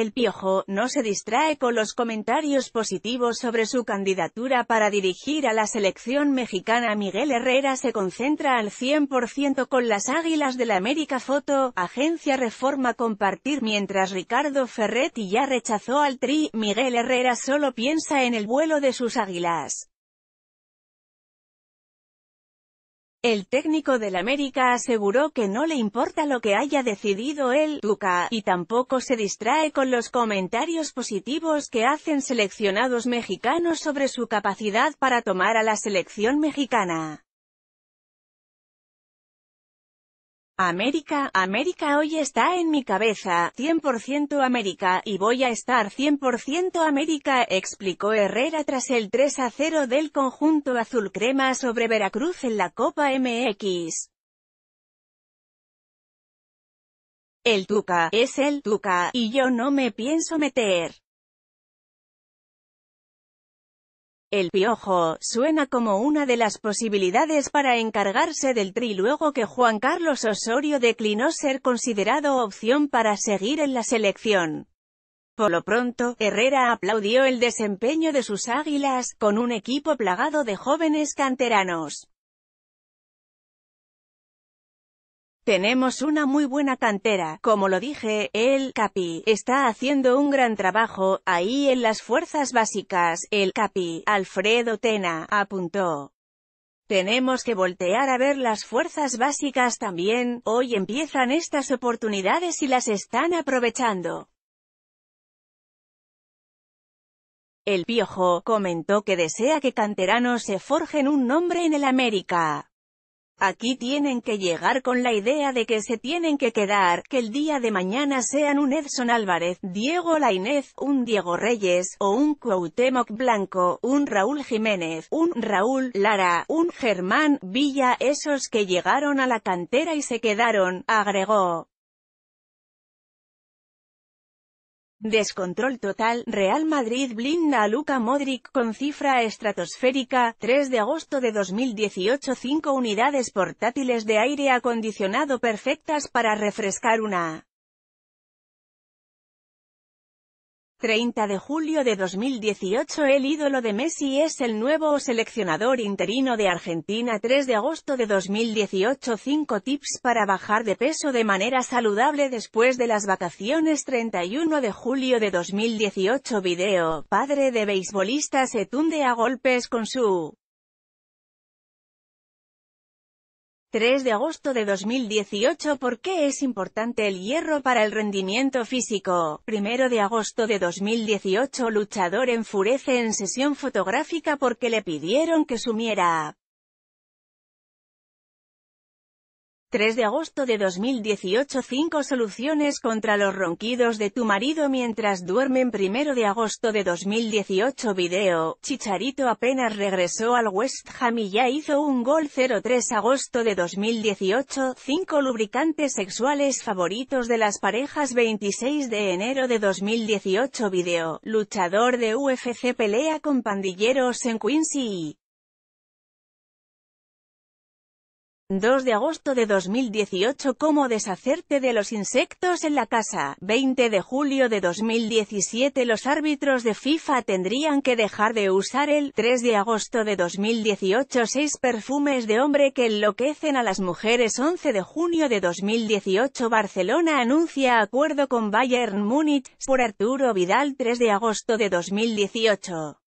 El Piojo no se distrae con los comentarios positivos sobre su candidatura para dirigir a la selección mexicana. Miguel Herrera se concentra al 100% con las Águilas de la América Foto, Agencia Reforma Compartir. Mientras Ricardo Ferretti ya rechazó al Tri, Miguel Herrera solo piensa en el vuelo de sus águilas. El técnico del América aseguró que no le importa lo que haya decidido él, Tuca, y tampoco se distrae con los comentarios positivos que hacen seleccionados mexicanos sobre su capacidad para tomar a la selección mexicana. América, América hoy está en mi cabeza, 100% América, y voy a estar 100% América, explicó Herrera tras el 3 a 0 del conjunto azul crema sobre Veracruz en la Copa MX. El Tuca, es el Tuca, y yo no me pienso meter. El piojo, suena como una de las posibilidades para encargarse del tri luego que Juan Carlos Osorio declinó ser considerado opción para seguir en la selección. Por lo pronto, Herrera aplaudió el desempeño de sus águilas, con un equipo plagado de jóvenes canteranos. Tenemos una muy buena cantera, como lo dije, el Capi está haciendo un gran trabajo, ahí en las fuerzas básicas, el Capi, Alfredo Tena, apuntó. Tenemos que voltear a ver las fuerzas básicas también, hoy empiezan estas oportunidades y las están aprovechando. El Piojo comentó que desea que canteranos se forjen un nombre en el América. Aquí tienen que llegar con la idea de que se tienen que quedar, que el día de mañana sean un Edson Álvarez, Diego Lainez, un Diego Reyes, o un Cuauhtémoc Blanco, un Raúl Jiménez, un Raúl Lara, un Germán Villa, esos que llegaron a la cantera y se quedaron, agregó. Descontrol total, Real Madrid blinda a Luka Modric con cifra estratosférica, 3 de agosto de 2018 5 unidades portátiles de aire acondicionado perfectas para refrescar una 30 de julio de 2018 El ídolo de Messi es el nuevo seleccionador interino de Argentina 3 de agosto de 2018 5 tips para bajar de peso de manera saludable después de las vacaciones 31 de julio de 2018 Video, padre de beisbolista se tunde a golpes con su 3 de agosto de 2018 ¿Por qué es importante el hierro para el rendimiento físico? 1 de agosto de 2018 Luchador enfurece en sesión fotográfica porque le pidieron que sumiera 3 de agosto de 2018 5 soluciones contra los ronquidos de tu marido mientras duermen 1 de agosto de 2018 Video, Chicharito apenas regresó al West Ham y ya hizo un gol 0-3 agosto de 2018 5 lubricantes sexuales favoritos de las parejas 26 de enero de 2018 Video, luchador de UFC pelea con pandilleros en Quincy 2 de agosto de 2018 Cómo deshacerte de los insectos en la casa. 20 de julio de 2017 Los árbitros de FIFA tendrían que dejar de usar el 3 de agosto de 2018 6 perfumes de hombre que enloquecen a las mujeres 11 de junio de 2018 Barcelona anuncia acuerdo con Bayern Múnich, por Arturo Vidal 3 de agosto de 2018